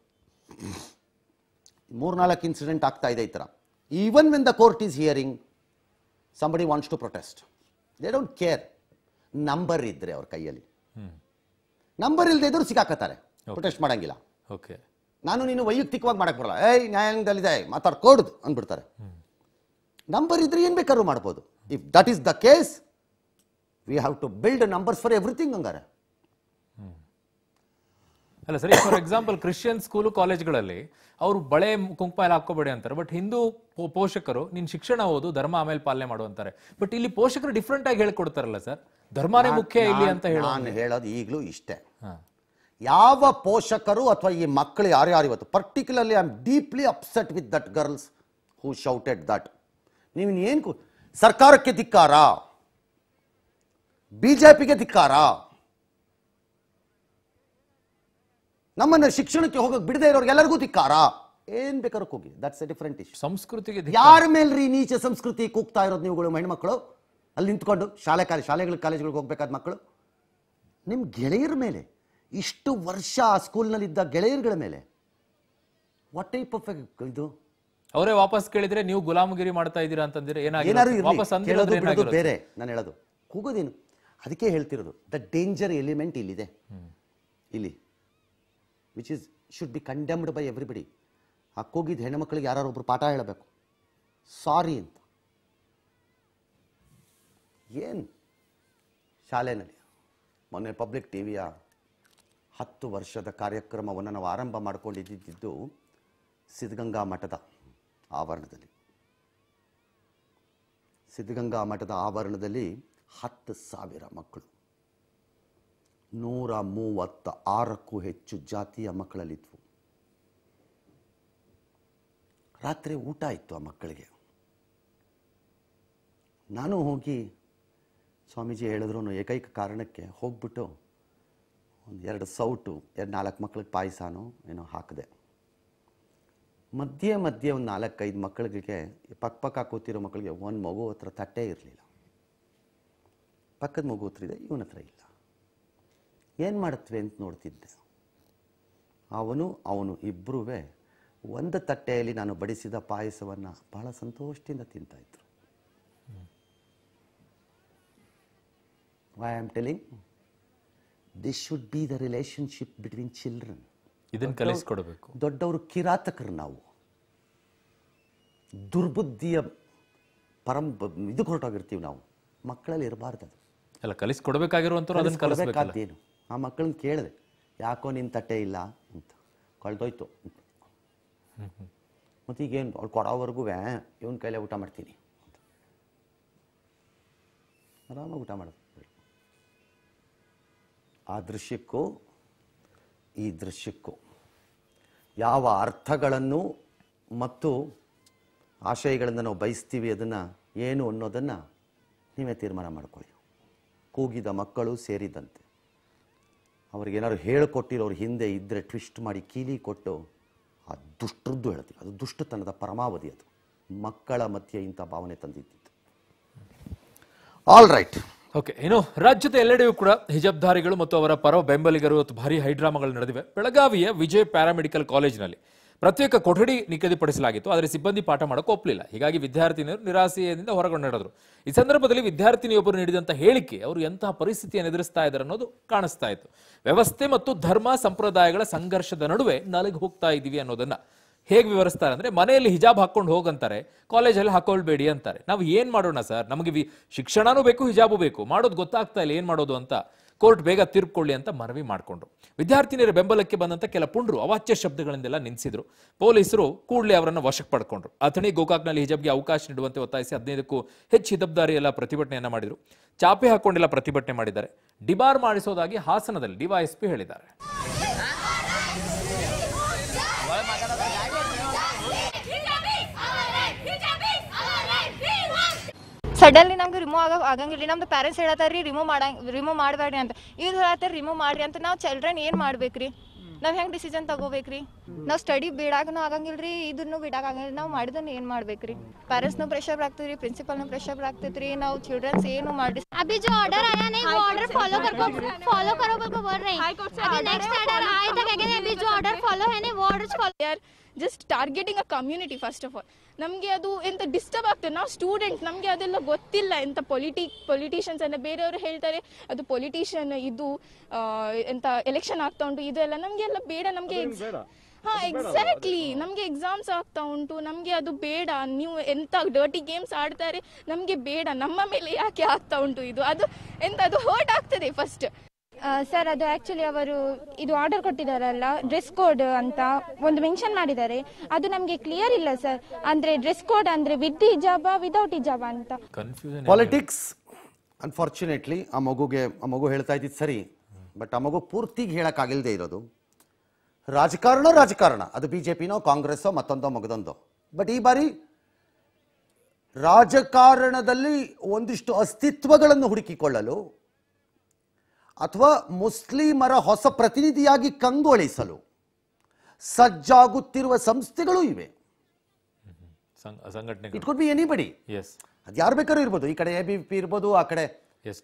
ಮೂರ್ನಾಲ್ಕು ಇನ್ಸಿಡೆಂಟ್ ಆಗ್ತಾ ಇದೆ ಈ ಥರ even when the court is hearing somebody wants to protest they don't care number ಇದ್ರೆ ಅವ್ರ ಕೈಯಲ್ಲಿ ನಂಬರ್ ಇಲ್ಲದೆ ಇದ್ರು ಸಿಕ್ಕಾಕತ್ತಾರೆ ಪ್ರೊಟೆಸ್ಟ್ ಮಾಡಂಗಿಲ್ಲ ಓಕೆ ನಾನು ನೀನು ವೈಯಕ್ತಿಕವಾಗಿ ಮಾಡಕ್ಕೆ ಬರಲ್ಲ ಏಯ್ ನ್ಯಾಯಾಂಗದಲ್ಲಿದೆ ಮಾತಾಡ್ಕೊಡ್ದು ಅಂದ್ಬಿಡ್ತಾರೆ ನಂಬರ್ ಇದ್ರೆ ಏನು ಬೇಕಾದ್ರೂ ಮಾಡ್ಬೋದು if that is the case we have to build numbers for everything ಹಂಗಾರೆ ಅಲ್ಲ ಸರಿ ಫಾರ್ ಎಕ್ಸಾಂಪಲ್ ಕ್ರಿಶ್ಚಿಯನ್ ಸ್ಕೂಲು ಕಾಲೇಜ್ಗಳಲ್ಲಿ ಅವರು ಬಳೆ ಕುಂಕುಮ ಎಲ್ಲ ಹಾಕೋಬೇಡಿ ಅಂತಾರೆ ಬಟ್ ಹಿಂದೂ ಪೋಷಕರು ನಿನ್ನ ಶಿಕ್ಷಣ ಓದು ಧರ್ಮ ಆಮೇಲೆ ಪಾಲನೆ ಮಾಡು ಅಂತಾರೆ ಬಟ್ ಇಲ್ಲಿ ಪೋಷಕರು ಡಿಫ್ರೆಂಟ್ ಆಗಿ ಹೇಳ್ಕೊಡ್ತಾರಲ್ಲ ಸರ್ ಧರ್ಮನೇ ಮುಖ್ಯ ಇಲ್ಲಿ ಅಂತ ಹೇಳಿ ಹೇಳೋದು ಈಗಲೂ ಇಷ್ಟೇ ಯಾವ ಪೋಷಕರು ಅಥವಾ ಈ ಮಕ್ಕಳು ಯಾರ್ಯಾರು ಇವತ್ತು particularly I am deeply upset with that girls who shouted that ನೀವು ಏನು ಸರ್ಕಾರಕ್ಕೆ ಧಿಕ್ಕಾರ ಬಿ ಜೆ ಪಿಗೆ ಧಿಕ್ಕಾರ ನಮ್ಮನ್ನ ಶಿಕ್ಷಣಕ್ಕೆ ಹೋಗಕ್ ಬಿಡದೆ ಇರೋರ್ಗೆ ಎಲ್ಲರಿಗೂ ಧಿಕ್ಕಾರ ಏನ್ ಬೇಕಾದ್ರೂ ಕೂಗಿ ದಟ್ಸ್ ಎ ಡಿಫರೆಂಟ್ ಇಶ್ಯೂ ಸಂಸ್ಕೃತಿಗೆ ಯಾರ ಮೇಲ್ರಿ ನೀಚ ಸಂಸ್ಕೃತಿ ಕೂಗ್ತಾ ಇರೋದು ನೀವುಗಳು ಹೆಣ್ಮಕ್ಳು ಅಲ್ಲಿ ನಿಂತ್ಕೊಂಡು ಶಾಲೆ ಕಾಲೇಜ್ ಶಾಲೆಗಳ ಕಾಲೇಜ್ಗಳಿಗೆ ಹೋಗ್ಬೇಕಾದ ಮಕ್ಕಳು ನಿಮ್ಮ ಗೆಳೆಯರ ಮೇಲೆ ಇಷ್ಟು ವರ್ಷ ಆ ಸ್ಕೂಲ್ನಲ್ಲಿದ್ದ ಗೆಳೆಯರುಗಳ ಮೇಲೆ ವಾಟ್ ಟೈಪ್ ಆಫ್ ಇದು ಅವರೇ ವಾಪಸ್ ಕೇಳಿದ್ರೆ ನೀವು ಗುಲಾಮಗಿರಿ ಮಾಡ್ತಾ ಇದ್ದೀರಾ ಅಂತಂದ್ರೆ ಏನಾದ್ರು ಬೇರೆ ನಾನು ಹೇಳೋದು ಕೂಗೋದೇನು ಅದಕ್ಕೆ ಹೇಳ್ತಿರೋದು ದ ಡೇಂಜರ್ ಎಲಿಮೆಂಟ್ ಇಲ್ಲಿದೆ ಇಲ್ಲಿ which is should be condemned by everybody ಅಕ್ಕೋಗಿದ್ದು ಹೆಣ್ಣುಮಕ್ಕಳಿಗೆ ಯಾರು ಒಬ್ಬರು ಪಾಠ ಹೇಳಬೇಕು ಸಾರಿ ಅಂತ ಏನು ಶಾಲೆಯಲ್ಲಿ ಮೊನ್ನೆ ಪಬ್ಲಿಕ್ ಟಿ ವಿಯ ಹತ್ತು ವರ್ಷದ ಕಾರ್ಯಕ್ರಮವನ್ನು ನಾವು ಆರಂಭ ಮಾಡ್ಕೊಂಡಿದ್ದಿದ್ದು ಸಿದ್ಧಗಂಗಾ ಮಠದ ಆವರಣದಲ್ಲಿ ಸಿದ್ಧಗಂಗಾ ಮಠದ ಆವರಣದಲ್ಲಿ ಹತ್ತು ಸಾವಿರ ಮಕ್ಕಳು ನೂರ ಮೂವತ್ತ ಆರಕ್ಕೂ ಹೆಚ್ಚು ಜಾತಿಯ ಮಕ್ಕಳಲ್ಲಿದ್ವು ರಾತ್ರಿ ಊಟ ಇತ್ತು ಆ ಮಕ್ಕಳಿಗೆ ನಾನು ಹೋಗಿ ಸ್ವಾಮೀಜಿ ಹೇಳಿದ್ರು ಏಕೈಕ ಕಾರಣಕ್ಕೆ ಹೋಗ್ಬಿಟ್ಟು ಒಂದು ಎರಡು ಸೌಟು ಎರಡು ನಾಲ್ಕು ಮಕ್ಳಿಗೆ ಪಾಯಸಾನು ಏನೋ ಹಾಕಿದೆ ಮಧ್ಯೆ ಮಧ್ಯೆ ಒಂದು ನಾಲ್ಕೈದು ಮಕ್ಕಳಿಗೆ ಪಕ್ಕ ಪಕ್ಕ ಕೂತಿರೋ ಮಕ್ಕಳಿಗೆ ಒಂದು ಮಗು ಹತ್ರ ತಟ್ಟೆ ಇರಲಿಲ್ಲ ಪಕ್ಕದ ಮಗು ಹತ್ರ ಇದೆ ಇವನ ಹತ್ರ ಇಲ್ಲ ಏನು ಮಾಡುತ್ತವೆ ಅಂತ ನೋಡ್ತಿದ್ದೆ ಅವನು ಅವನು ಇಬ್ಬರೂ ಒಂದು ತಟ್ಟೆಯಲ್ಲಿ ನಾನು ಬಡಿಸಿದ ಪಾಯಸವನ್ನು ಬಹಳ ಸಂತೋಷದಿಂದ ತಿಂತಾಯಿದ್ರು I am telling this should be the relationship between children ಇದನ್ನು ಕಲಿಸ್ಕೊಡ್ಬೇಕು ದೊಡ್ಡವರು ಕಿರಾತಕರು ನಾವು ದುರ್ಬುದ್ಧಿಯ ಪರಂ ಇದು ಹೊರಟೋಗಿರ್ತೀವಿ ನಾವು ಮಕ್ಕಳಲ್ಲಿ ಇರಬಾರ್ದು ಅಲ್ಲ ಕಲಿಸ್ಕೊಡ್ಬೇಕಾಗಿರುವಂಥವ್ರು ಅದನ್ನು ಆ ಮಕ್ಕಳನ್ನ ಕೇಳಿದೆ ಯಾಕೋ ನಿನ್ನ ತಟ್ಟೆ ಇಲ್ಲ ಅಂತ ಕಳೆದೋಯ್ತು ಮತ್ತು ಈಗೇನು ಅವ್ಳು ಕೊಡೋವರೆಗೂ ಇವನ ಕೈಲೇ ಊಟ ಮಾಡ್ತೀನಿ ಅಂತ ಆರಾಮಾಗಿ ಊಟ ಮಾಡೋದು ಆ ದೃಶ್ಯಕ್ಕೂ ಈ ದೃಶ್ಯಕ್ಕೂ ಯಾವ ಅರ್ಥಗಳನ್ನು ಮತ್ತು ಆಶಯಗಳನ್ನು ನಾವು ಬಯಸ್ತೀವಿ ಅದನ್ನು ಏನು ಅನ್ನೋದನ್ನು ನೀವೇ ತೀರ್ಮಾನ ಮಾಡ್ಕೊಳ್ಳಿ ಕೂಗಿದ ಮಕ್ಕಳು ಸೇರಿದಂತೆ ಅವ್ರಿಗೇನಾದ್ರು ಹೇಳಿಕೊಟ್ಟಿರೋ ಅವ್ರ ಹಿಂದೆ ಇದ್ದರೆ ಟ್ವಿಸ್ಟ್ ಮಾಡಿ ಕೀಲಿ ಕೊಟ್ಟು ಆ ದುಷ್ಟರದ್ದು ಹೇಳ್ತೀವಿ ಅದು ದುಷ್ಟತನದ ಪರಮಾವಧಿ ಅದು ಮಕ್ಕಳ ಮಧ್ಯೆ ಇಂಥ ಭಾವನೆ ತಂದಿದ್ದಿತ್ತು ಆಲ್ ರೈಟ್ ಓಕೆ ಏನು ರಾಜ್ಯದ ಎಲ್ಲೆಡೆಯೂ ಕೂಡ ಹಿಜಬ್ಧಾರಿಗಳು ಮತ್ತು ಅವರ ಪರ ಬೆಂಬಲಿಗರು ಭಾರಿ ಹೈಡ್ರಾಮಾಗಳು ನಡೆದಿವೆ ಬೆಳಗಾವಿಯ ವಿಜಯ್ ಪ್ಯಾರಾಮೆಡಿಕಲ್ ಕಾಲೇಜ್ನಲ್ಲಿ ಪ್ರತ್ಯೇಕ ಕೊಠಡಿ ನಿಗದಿಪಡಿಸಲಾಗಿತ್ತು ಆದರೆ ಸಿಬ್ಬಂದಿ ಪಾಠ ಮಾಡೋಕೆ ಒಪ್ಪಲಿಲ್ಲ ಹೀಗಾಗಿ ವಿದ್ಯಾರ್ಥಿನಿಯರು ನಿರಾಸೆಯಿಂದ ಹೊರಗೊಂಡಾಡಿದ್ರು ಈ ಸಂದರ್ಭದಲ್ಲಿ ವಿದ್ಯಾರ್ಥಿನಿಯೊಬ್ಬರು ನೀಡಿದಂಥ ಹೇಳಿಕೆ ಅವರು ಎಂತಹ ಪರಿಸ್ಥಿತಿಯನ್ನು ಎದುರಿಸ್ತಾ ಇದ್ದಾರೆ ಅನ್ನೋದು ಕಾಣಿಸ್ತಾ ಇತ್ತು ವ್ಯವಸ್ಥೆ ಮತ್ತು ಧರ್ಮ ಸಂಪ್ರದಾಯಗಳ ಸಂಘರ್ಷದ ನಡುವೆ ನಾಲಿಗೆ ಹೋಗ್ತಾ ಇದ್ದೀವಿ ಅನ್ನೋದನ್ನ ಹೇಗೆ ವಿವರಿಸ್ತಾರೆ ಅಂದರೆ ಮನೆಯಲ್ಲಿ ಹಿಜಾಬ್ ಹಾಕ್ಕೊಂಡು ಹೋಗಂತಾರೆ ಕಾಲೇಜಲ್ಲಿ ಹಾಕೊಳ್ಬೇಡಿ ಅಂತಾರೆ ನಾವು ಏನು ಮಾಡೋಣ ಸರ್ ನಮಗೆ ವಿ ಶಿಕ್ಷಣನೂ ಬೇಕು ಹಿಜಾಬು ಬೇಕು ಮಾಡೋದು ಗೊತ್ತಾಗ್ತಾ ಇಲ್ಲ ಏನು ಮಾಡೋದು ಅಂತ ಕೋರ್ಟ್ ಬೇಗ ತೀರ್ಪುಕೊಳ್ಳಿ ಅಂತ ಮನವಿ ಮಾಡಿಕೊಂಡ್ರು ವಿದ್ಯಾರ್ಥಿನಿಯರ ಬೆಂಬಲಕ್ಕೆ ಬಂದಂತ ಕೆಲ ಪುಂಡ್ರು ಅವಾಚ್ಯ ಶಬ್ದಗಳಿಂದೆಲ್ಲ ನಿಲ್ಲಿಸಿದ್ರು ಪೊಲೀಸರು ಕೂಡಲೇ ಅವರನ್ನ ವಶಕ್ಕೆ ಪಡ್ಕೊಂಡ್ರು ಅಥಣಿ ಗೋಕಾಕ್ನಲ್ಲಿ ಹಿಜಬ್ಗೆ ಅವಕಾಶ ನೀಡುವಂತೆ ಒತ್ತಾಯಿಸಿ ಹದಿನೈದಕ್ಕೂ ಹೆಚ್ಚು ಹಿತಬ್ದಾರಿ ಎಲ್ಲ ಪ್ರತಿಭಟನೆಯನ್ನು ಮಾಡಿದರು ಚಾಪೆ ಹಾಕೊಂಡೆಲ್ಲ ಪ್ರತಿಭಟನೆ ಮಾಡಿದ್ದಾರೆ ಡಿಬಾರ್ ಮಾಡಿಸೋದಾಗಿ ಹಾಸನದಲ್ಲಿ ಡಿವೈಎಸ್ಪಿ ಹೇಳಿದ್ದಾರೆ ಸಡನ್ಲಿ ನಮ್ಗೆ ರಿಮೂವ್ ಆಗ ಆಗಂಗಿಲ್ಲ ನಮ್ದು ಪೇರೆಂಟ್ಸ್ ಹೇಳತ್ತಾರ ರೀ ರಿಮೂವ್ ಮಾಡಂಗ್ ರಿಮೂವ್ ಮಾಡಬೇಡ್ರಿ ಅಂತ ಇವ್ರು ಹೇಳತ್ತಾರ ರಿಮೂವ್ ಮಾಡ್ರಿ ಅಂತ ನಾವು ಚಿಲ್ಡ್ರನ್ ಏನು ರೀ ನಾವು ಹೆಂಗೆ ಡಿಸಿಷನ್ ತಗೋಬೇಕ್ರಿ ನಾವು ಸ್ಟಡಿ ಆಗಂಗಿಲ್ಲ ರೀ ಇದನ್ನು ಬಿಡಾಗ ಆಗಂಗಿಲ್ಲ ನಾವು ಮಾಡಿದನ್ನ ಏನ್ ಮಾಡ್ಬೇಕ್ರಿ ಪೇರೆಂಟ್ಸ್ ನು ಪ್ರೆಷರ್ ಆಗ್ತದ್ರಿ ಪ್ರಿನ್ಸಿಪಲ್ ನು ಪ್ರೆಷರ್ ಆಗ್ತೈತ್ರಿ ನಾವು ಚಿಲ್ಡ್ರನ್ಸ್ ಏನು ಮಾಡಿ अभी ಜೋ ಆರ್ಡರ್ आया नहीं ಆರ್ಡರ್ ಫಾಲೋ ಕರ್ಕೋ ಫಾಲೋ फॉलो करो बोल को बोल रहे हैं अभी नेक्स्ट ಆರ್ಡರ್ आए तो क्या कहते हैं अभी जो ऑर्डर फॉलो है नहीं वो ऑर्डर फॉलो यार जस्ट टारगेटिंग ನಮಗೆ ಅದು ಎಂತ ಡಿಸ್ಟರ್ಬ್ ಆಗ್ತದೆ ನಾವು ಸ್ಟೂಡೆಂಟ್ ನಮಗೆ ಅದೆಲ್ಲ ಗೊತ್ತಿಲ್ಲ ಎಂತ ಪೊಲಿಟಿ ಪೊಲಿಟಿಷಿಯನ್ಸ್ ಅಂದರೆ ಬೇರೆಯವರು ಹೇಳ್ತಾರೆ ಅದು ಪೊಲಿಟಿಷಿಯನ್ ಇದು ಎಂತ ಎಲೆಕ್ಷನ್ ಆಗ್ತಾ ಉಂಟು ಇದೆಲ್ಲ ಎಲ್ಲ ಬೇಡ ನಮಗೆ ಹಾ ಎಕ್ಸಾಕ್ಟ್ಲಿ ನಮಗೆ ಎಕ್ಸಾಮ್ಸ್ ಆಗ್ತಾ ಉಂಟು ನಮಗೆ ಅದು ಬೇಡ ನೀವು ಎಂತ ಡರ್ಟಿ ಗೇಮ್ಸ್ ಆಡ್ತಾರೆ ನಮಗೆ ಬೇಡ ನಮ್ಮ ಮೇಲೆ ಯಾಕೆ ಆಗ್ತಾ ಉಂಟು ಇದು ಅದು ಎಂತ ಅದು ಹರ್ಟ್ ಆಗ್ತದೆ ಫಸ್ಟ್ ಸರ್ ಅದು ಆಕ್ಚುಲಿ ಅವರು ಇದು ಆರ್ಡರ್ ಕೊಟ್ಟಿದ್ದಾರಲ್ಲ ಡ್ರೆಸ್ ಕೋಡ್ ಅಂತ ಒಂದು ಮೆನ್ಷನ್ ಮಾಡಿದ್ದಾರೆ ಅದು ನಮಗೆ ಕ್ಲಿಯರ್ ಇಲ್ಲ ಸರ್ ಅಂದ್ರೆ ಡ್ರೆಸ್ ಕೋಡ್ ಅಂದ್ರೆ ವಿತ್ ಹಿಜಾಬ ವಿದೌಟ್ ಹಿಜಾಬ ಅಂತ ಪಾಲಿಟಿಕ್ಸ್ ಅನ್ಫಾರ್ಚುನೇಟ್ಲಿ ಆ ಮಗುಗೆ ಆ ಮಗು ಹೇಳ್ತಾ ಇದ್ದಿದ್ದು ಸರಿ ಬಟ್ ಆ ಮಗು ಪೂರ್ತಿಗೆ ಹೇಳಕ್ಕಾಗಿಲ್ಲದೆ ಇರೋದು ರಾಜಕಾರಣ ರಾಜಕಾರಣ ಅದು ಬಿ ಜೆ ಪಿನೋ ಕಾಂಗ್ರೆಸ್ಸೋ ಮತ್ತೊಂದೋ ಮಗದೊಂದೋ ಬಟ್ ಈ ಬಾರಿ ರಾಜಕಾರಣದಲ್ಲಿ ಒಂದಿಷ್ಟು ಅಸ್ತಿತ್ವಗಳನ್ನು ಹುಡುಕಿಕೊಳ್ಳಲು ಅಥವಾ ಮುಸ್ಲಿಮರ ಹೊಸ ಪ್ರತಿನಿಧಿಯಾಗಿ ಕಂಗೊಳಿಸಲು ಸಜ್ಜಾಗುತ್ತಿರುವ ಸಂಸ್ಥೆಗಳು ಇವೆ ಇಟ್ ಬಿ ಎನಿಬಡಿ ಅದು ಯಾರು ಬೇಕಾದ್ರೂ ಇರ್ಬೋದು ಈ ಕಡೆ ಎ ಬಿ ಪಿ ಇರ್ಬೋದು ಆ ಕಡೆ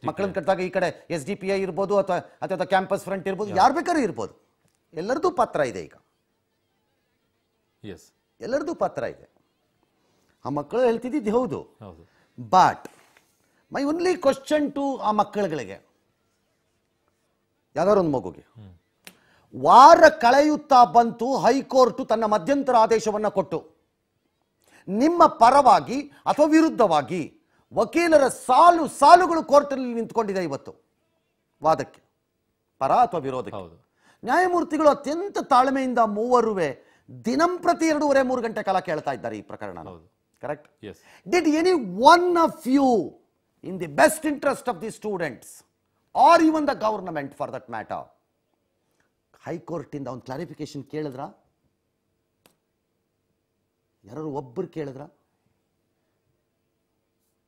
ಮಕ್ಕಳನ್ನ ಕಟ್ಟಿದಾಗ ಈ ಕಡೆ ಎಸ್ ಡಿ ಪಿ ಐ ಇರ್ಬೋದು ಅಥವಾ ಅಥವಾ ಕ್ಯಾಂಪಸ್ ಫ್ರಂಟ್ ಇರ್ಬೋದು ಯಾರು ಬೇಕಾದ್ರೂ ಇರ್ಬೋದು ಎಲ್ಲರದ್ದು ಪಾತ್ರ ಇದೆ ಈಗ ಎಲ್ಲರದ್ದು ಪಾತ್ರ ಇದೆ ಆ ಮಕ್ಕಳು ಹೇಳ್ತಿದ್ದಿದ್ದು ಹೌದು but my only question to ಆ ಮಕ್ಕಳುಗಳಿಗೆ ಯಾವ್ದಾರೊಂದು ಮಗುಗೆ ವಾರ ಕಳೆಯುತ್ತಾ ಬಂತು ಹೈಕೋರ್ಟ್ ತನ್ನ ಮಧ್ಯಂತರ ಆದೇಶವನ್ನು ಕೊಟ್ಟು ನಿಮ್ಮ ಪರವಾಗಿ ಅಥವಾ ವಿರುದ್ಧವಾಗಿ ವಕೀಲರ ಸಾಲು ಸಾಲುಗಳು ಕೋರ್ಟಲ್ಲಿ ನಿಂತ್ಕೊಂಡಿದೆ ಇವತ್ತು ವಾದಕ್ಕೆ ಪರ ಅಥವಾ ವಿರೋಧಕ್ಕೆ ನ್ಯಾಯಮೂರ್ತಿಗಳು ಅತ್ಯಂತ ತಾಳ್ಮೆಯಿಂದ ದಿನಂ ದಿನಂಪ್ರತಿ ಎರಡೂವರೆ ಮೂರು ಗಂಟೆ ಕಾಲ ಕೇಳ್ತಾ ಇದ್ದಾರೆ ಈ ಪ್ರಕರಣ correct did any one of you in the best interest of the students are even the government for that matter ಹೈಕೋರ್ಟಿಂದ ಒಂದು ಕ್ಲಾರಿಫಿಕೇಶನ್ ಕೇಳಿದ್ರ ಯಾರು ಒಬ್ಬರು ಕೇಳಿದ್ರ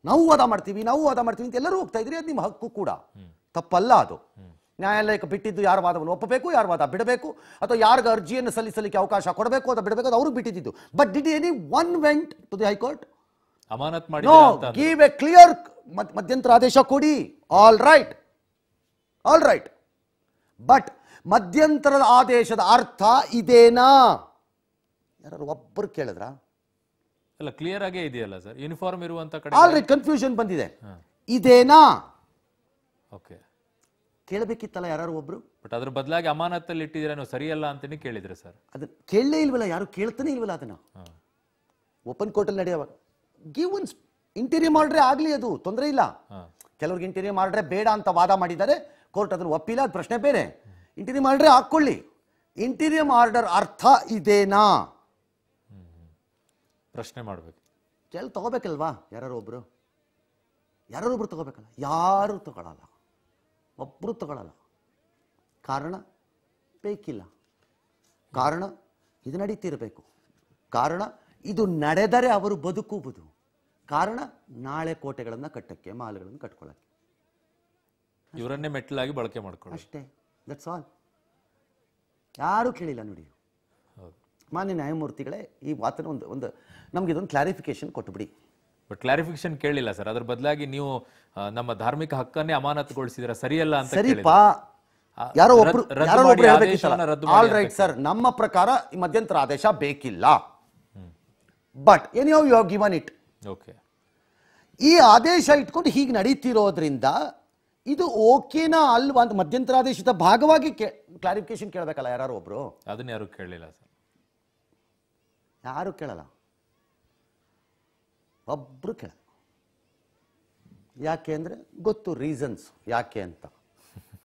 ನಾವು ವಾದ ಮಾಡ್ತೀವಿ ನಾವು ವಾದ ಮಾಡ್ತೀವಿ ಅಂತ ಎಲ್ಲರೂ ಹೋಗ್ತಾ ಇದ್ರಿ ಅದು ನಿಮ್ಮ ಹಕ್ಕು ಕೂಡ ತಪ್ಪಲ್ಲ ಅದು ನ್ಯಾಯಾಲಯಕ್ಕೆ ಬಿಟ್ಟಿದ್ದು ಯಾರ ವಾದವನ್ನು ಒಪ್ಪಬೇಕು ಯಾರ ವಾದ ಬಿಡಬೇಕು ಅಥವಾ ಯಾರಿಗ ಅರ್ಜಿಯನ್ನು ಸಲ್ಲಿಸಲಿಕ್ಕೆ ಅವಕಾಶ ಕೊಡಬೇಕು ಅಥವಾ ಬಿಡಬೇಕು ಅದು ಅವರು ಬಿಟ್ಟಿದ್ದು but did any one went to the high court ಅಮಾನತ್ ಮಾಡಿ ಗಿವ್ ಎ ಕ್ಲಿಯರ್ ಮಧ್ಯಂತರ ಆದೇಶ ಕೊಡಿ all right all right but ಮಧ್ಯಂತರದ ಆದೇಶದ ಅರ್ಥ ಇದೇನಾ ಯಾರು ಒಬ್ಬರು ಕೇಳಿದ್ರ ಅಲ್ಲ ಕ್ಲಿಯರ್ ಆಗೇ ಇದೆಯಲ್ಲ ಸರ್ ಯೂನಿಫಾರ್ಮ್ ಇರುವಂತ ಕಡೆ ಆಲ್ರೆಡಿ ಕನ್ಫ್ಯೂಷನ್ ಬಂದಿದೆ ಇದೇನಾ ಓಕೆ ಕೇಳಬೇಕಿತ್ತಲ್ಲ ಯಾರು ಒಬ್ರು ಬಟ್ ಅದ್ರ ಬದಲಾಗಿ ಅಮಾನತ್ತಲ್ಲಿ ಇಟ್ಟಿದ್ರೆ ನೀವು ಸರಿಯಲ್ಲ ಅಂತಾನೆ ಕೇಳಿದ್ರೆ ಸರ್ ಅದು ಕೇಳಲೇ ಇಲ್ವಲ್ಲ ಯಾರು ಕೇಳ್ತಾನೆ ಇಲ್ವಲ್ಲ ಅದನ್ನ ಓಪನ್ ಕೋರ್ಟಲ್ಲಿ ನಡೆಯುವಾಗ ಗಿವ್ ಒನ್ ಇಂಟೀರಿಯರ್ ಮಾಡ್ರೆ ಆಗಲಿ ಅದು ತೊಂದರೆ ಇಲ್ಲ ಕೆಲವ್ರಿಗೆ ಇಂಟೀರಿಯರ್ ಮಾಡಿದ್ರೆ ಬೇಡ ಅಂತ ವಾದ ಮಾಡಿದ್ದಾರೆ ಕೋರ್ಟ್ ಅದನ್ನು ಒಪ್ಪಿಲ್ಲ ಅದು ಪ್ರಶ್ನೆ ಬೇರೆ ಇಂಟೀರಿಯರ್ ಮಾಡಿದ್ರೆ ಹಾಕ್ಕೊಳ್ಳಿ ಇಂಟೀರಿಯರ್ ಆರ್ಡರ್ ಅರ್ಥ ಇದೇನಾ ಪ್ರಶ್ನೆ ಮಾಡಬೇಕು ಚೆಲ್ ತಗೋಬೇಕಲ್ವಾ ಯಾರು ಒಬ್ರು ಯಾರು ಒಬ್ರು ತಗೋಬೇಕಲ್ಲ ಯಾರು ತಗೊಳಲ್ಲ ಒಬ್ಬರು ತಗೊಳಲ್ಲ ಕಾರಣ ಬೇಕಿಲ್ಲ ಕಾರಣ ಇದು ನಡೀತಿರಬೇಕು ಕಾರಣ ಇದು ನಡೆದರೆ ಅವರು ಬದುಕುವುದು ಕಾರಣ ನಾಳೆ ಕೋಟೆಗಳನ್ನ ಕಟ್ಟಕ್ಕೆ ಮಾಲುಗಳನ್ನು ಕಟ್ಕೊಳ್ಳೋಕ್ಕೆ ಇವರನ್ನೇ ಮೆಟ್ಟಲಾಗಿ ಬಳಕೆ ಮಾಡ್ಕೊಳ್ಳಿ ಅಷ್ಟೇ ದಟ್ಸ್ ಆಲ್ ಯಾರು ಕೇಳಿಲ್ಲ ನೋಡಿ ಮಾನ್ಯ ನ್ಯಾಯಮೂರ್ತಿಗಳೇ ಈ ವಾತನ ಒಂದು ಒಂದು ನಮ್ಗೆ ಇದೊಂದು ಕ್ಲಾರಿಫಿಕೇಶನ್ ಬಿಡಿ ಬಟ್ ಕ್ಲಾರಿಫಿಕೇಶನ್ ಕೇಳಿಲ್ಲ ಸರ್ ಅದ್ರ ಬದಲಾಗಿ ನೀವು ನಮ್ಮ ಧಾರ್ಮಿಕ ಹಕ್ಕನ್ನೇ ಅಮಾನತುಗೊಳಿಸಿದ್ರ ಸರಿಯಲ್ಲ ಅಂತ ಯಾರೋ ಒಬ್ರು ಯಾರೋ ಒಬ್ರು ಆಲ್ ರೈಟ್ ಸರ್ ನಮ್ಮ ಪ್ರಕಾರ ಈ ಮಧ್ಯಂತರ ಆದೇಶ ಬೇಕಿಲ್ಲ but any how you have given it okay ಈ ಆದೇಶ ಇಟ್ಕೊಂಡು ಹೀಗೆ ನಡೀತಿರೋದ್ರಿಂದ ಇದು ಓಕೆನಾ ಅಲ್ವಾ ಅಂತ ಆದೇಶದ ಭಾಗವಾಗಿ ಕ್ಲಾರಿಫಿಕೇಶನ್ ಕೇಳಬೇಕಲ್ಲ ಯಾರು ಒಬ್ರು ಅದನ್ನ ಯಾರು ಕೇಳಲಿಲ್ಲ ಸರ್ ಯಾರು ಕೇಳಲ್ಲ ಒಬ್ರು ಕೇಳಲ್ಲ ಯಾಕೆ ಅಂದರೆ ಗೊತ್ತು ರೀಸನ್ಸ್ ಯಾಕೆ ಅಂತ